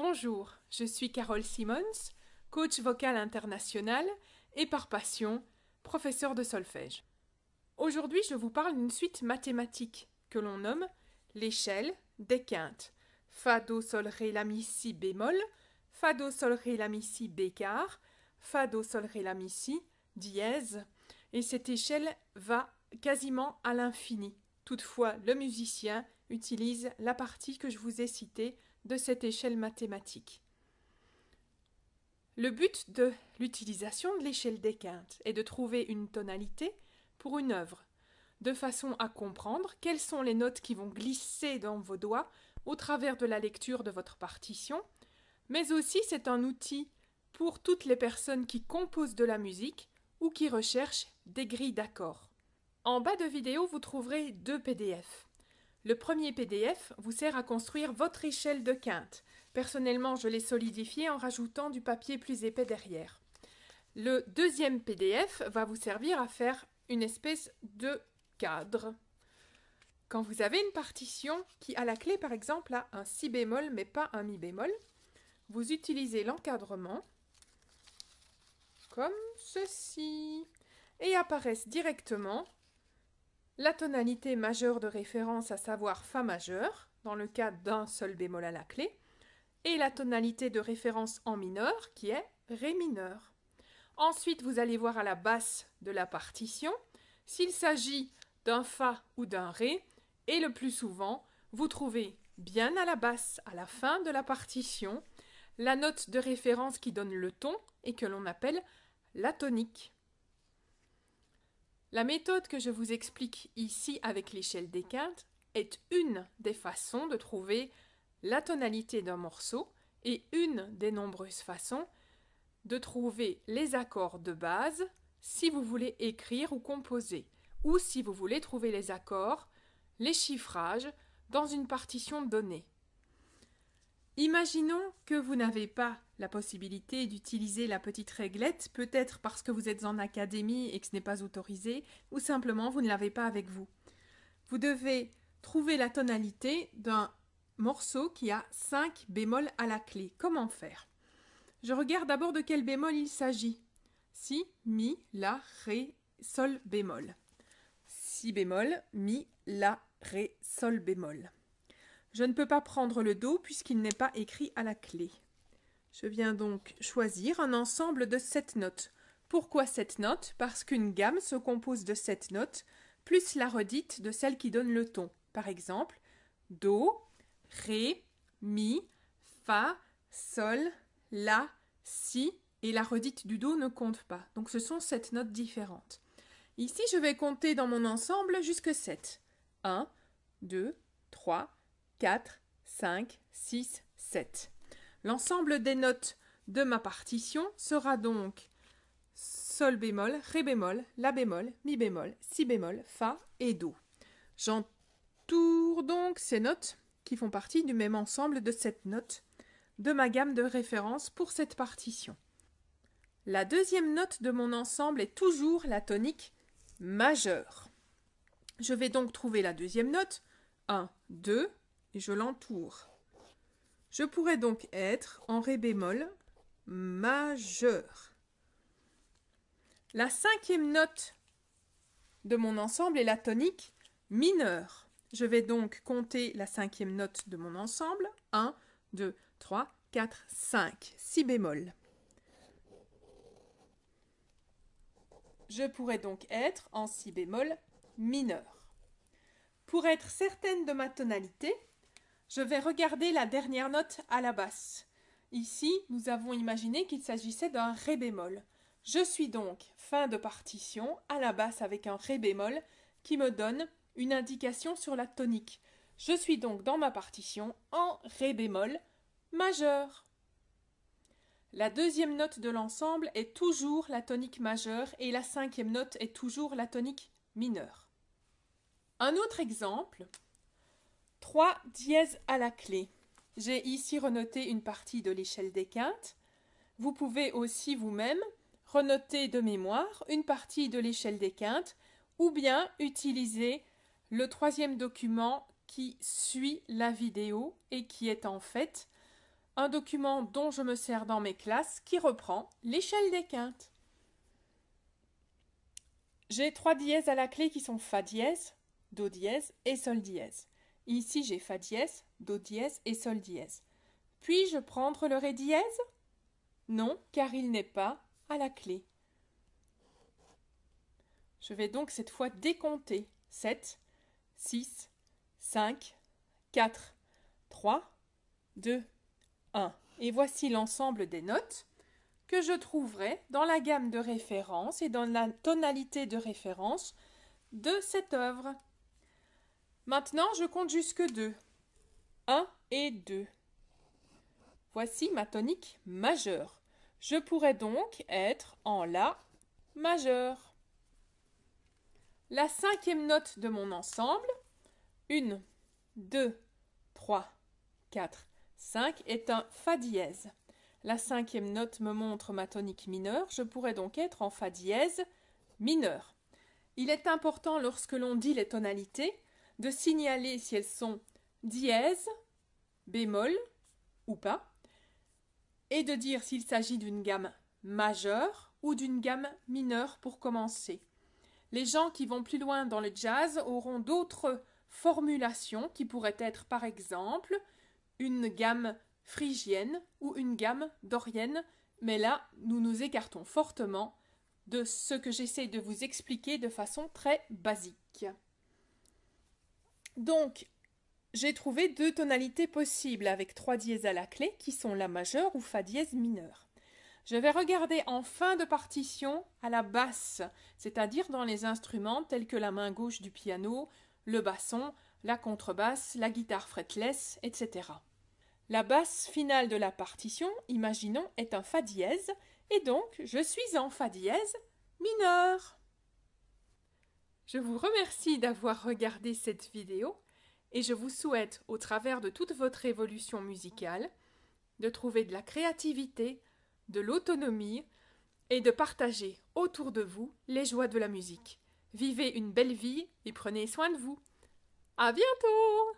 Bonjour, je suis Carole Simmons, coach vocal international et par passion, professeur de solfège. Aujourd'hui, je vous parle d'une suite mathématique que l'on nomme l'échelle des quintes. Fa, do, sol, ré, la, mi, si bémol, fa, do, sol, ré, la, mi, si bécard, fa, do, sol, ré, la, mi, si dièse. Et cette échelle va quasiment à l'infini. Toutefois, le musicien utilise la partie que je vous ai citée de cette échelle mathématique. Le but de l'utilisation de l'échelle des quintes est de trouver une tonalité pour une œuvre, de façon à comprendre quelles sont les notes qui vont glisser dans vos doigts au travers de la lecture de votre partition, mais aussi c'est un outil pour toutes les personnes qui composent de la musique ou qui recherchent des grilles d'accords. En bas de vidéo, vous trouverez deux PDF. Le premier PDF vous sert à construire votre échelle de quinte. Personnellement, je l'ai solidifié en rajoutant du papier plus épais derrière. Le deuxième PDF va vous servir à faire une espèce de cadre. Quand vous avez une partition qui, a la clé par exemple, a un si bémol mais pas un mi bémol, vous utilisez l'encadrement comme ceci et apparaissent directement la tonalité majeure de référence, à savoir Fa majeur, dans le cas d'un seul bémol à la clé, et la tonalité de référence en mineur, qui est Ré mineur. Ensuite, vous allez voir à la basse de la partition s'il s'agit d'un Fa ou d'un Ré, et le plus souvent, vous trouvez bien à la basse, à la fin de la partition, la note de référence qui donne le ton et que l'on appelle la tonique. La méthode que je vous explique ici avec l'échelle des quintes est une des façons de trouver la tonalité d'un morceau et une des nombreuses façons de trouver les accords de base si vous voulez écrire ou composer, ou si vous voulez trouver les accords, les chiffrages, dans une partition donnée. Imaginons que vous n'avez pas la possibilité d'utiliser la petite réglette, peut-être parce que vous êtes en académie et que ce n'est pas autorisé, ou simplement vous ne l'avez pas avec vous. Vous devez trouver la tonalité d'un morceau qui a 5 bémols à la clé. Comment faire Je regarde d'abord de quel bémol il s'agit. Si, mi, la, ré, sol bémol. Si bémol, mi, la, ré, sol bémol. Je ne peux pas prendre le do puisqu'il n'est pas écrit à la clé. Je viens donc choisir un ensemble de 7 notes. Pourquoi 7 notes Parce qu'une gamme se compose de 7 notes, plus la redite de celle qui donne le ton. Par exemple, Do, Ré, Mi, Fa, Sol, La, Si, et la redite du Do ne compte pas. Donc ce sont sept notes différentes. Ici, je vais compter dans mon ensemble jusque 7. 1, 2, 3, 4, 5, 6, 7. L'ensemble des notes de ma partition sera donc sol bémol, ré bémol, la bémol, mi bémol, si bémol, fa et do. J'entoure donc ces notes qui font partie du même ensemble de cette note de ma gamme de référence pour cette partition. La deuxième note de mon ensemble est toujours la tonique majeure. Je vais donc trouver la deuxième note, 1, 2, et je l'entoure. Je pourrais donc être en Ré bémol majeur. La cinquième note de mon ensemble est la tonique mineure. Je vais donc compter la cinquième note de mon ensemble. 1, 2, 3, 4, 5. Si bémol. Je pourrais donc être en si bémol mineur. Pour être certaine de ma tonalité, je vais regarder la dernière note à la basse. Ici, nous avons imaginé qu'il s'agissait d'un Ré bémol. Je suis donc fin de partition à la basse avec un Ré bémol qui me donne une indication sur la tonique. Je suis donc dans ma partition en Ré bémol majeur. La deuxième note de l'ensemble est toujours la tonique majeure et la cinquième note est toujours la tonique mineure. Un autre exemple, Trois dièses à la clé. J'ai ici renoté une partie de l'échelle des quintes. Vous pouvez aussi vous-même renoter de mémoire une partie de l'échelle des quintes ou bien utiliser le troisième document qui suit la vidéo et qui est en fait un document dont je me sers dans mes classes qui reprend l'échelle des quintes. J'ai trois dièses à la clé qui sont Fa dièse, Do dièse et Sol dièse. Ici, j'ai Fa dièse, Do dièse et Sol dièse. Puis-je prendre le Ré dièse Non, car il n'est pas à la clé. Je vais donc cette fois décompter 7, 6, 5, 4, 3, 2, 1. Et voici l'ensemble des notes que je trouverai dans la gamme de référence et dans la tonalité de référence de cette œuvre. Maintenant, je compte jusque deux. 1 et 2. Voici ma tonique majeure. Je pourrais donc être en La majeur. La cinquième note de mon ensemble, 1, 2, 3, 4, 5, est un Fa dièse. La cinquième note me montre ma tonique mineure, je pourrais donc être en Fa dièse mineur. Il est important lorsque l'on dit les tonalités de signaler si elles sont dièse, bémol ou pas, et de dire s'il s'agit d'une gamme majeure ou d'une gamme mineure pour commencer. Les gens qui vont plus loin dans le jazz auront d'autres formulations qui pourraient être par exemple une gamme phrygienne ou une gamme dorienne, mais là nous nous écartons fortement de ce que j'essaie de vous expliquer de façon très basique. Donc, j'ai trouvé deux tonalités possibles avec trois dièses à la clé qui sont la majeure ou fa dièse mineure. Je vais regarder en fin de partition à la basse, c'est-à-dire dans les instruments tels que la main gauche du piano, le basson, la contrebasse, la guitare fretless, etc. La basse finale de la partition, imaginons, est un fa dièse, et donc je suis en fa dièse mineur. Je vous remercie d'avoir regardé cette vidéo et je vous souhaite, au travers de toute votre évolution musicale, de trouver de la créativité, de l'autonomie et de partager autour de vous les joies de la musique. Vivez une belle vie et prenez soin de vous. À bientôt!